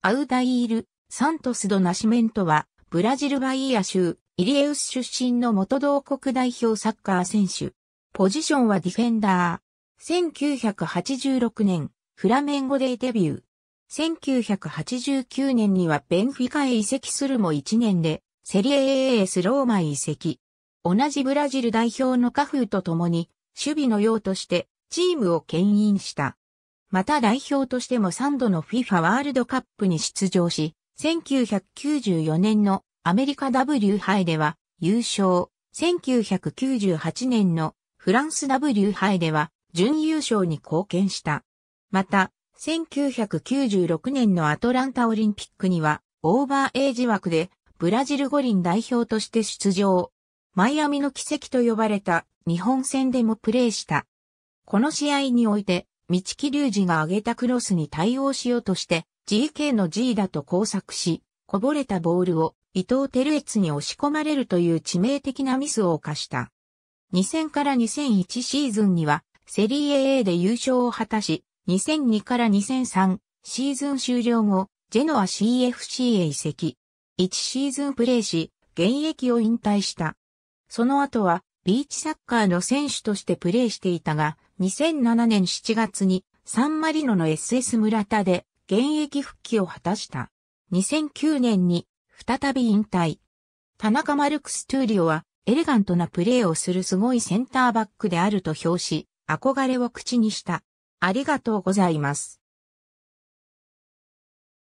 アウダイール・サントス・ド・ナシメントは、ブラジルバイア州、イリエウス出身の元同国代表サッカー選手。ポジションはディフェンダー。1986年、フラメンゴでデビュー。1989年にはベンフィカへ移籍するも1年で、セリエ a スローマへ移籍。同じブラジル代表のカフーと共に、守備の用として、チームを牽引した。また代表としても3度の FIFA ワールドカップに出場し、1994年のアメリカ W 杯では優勝、1998年のフランス W 杯では準優勝に貢献した。また、1996年のアトランタオリンピックにはオーバーエイジ枠でブラジル五輪代表として出場。マイアミの奇跡と呼ばれた日本戦でもプレーした。この試合において道木隆二が挙げたクロスに対応しようとして、GK の G だと交錯し、こぼれたボールを伊藤照悦に押し込まれるという致命的なミスを犯した。2000から2001シーズンには、セリエ A で優勝を果たし、2002から2003シーズン終了後、ジェノア CFC へ移籍。1シーズンプレーし、現役を引退した。その後は、ビーチサッカーの選手としてプレーしていたが、2007年7月にサンマリノの SS 村田で現役復帰を果たした。2009年に再び引退。田中マルクス・トゥーリオはエレガントなプレーをするすごいセンターバックであると評し、憧れを口にした。ありがとうございます。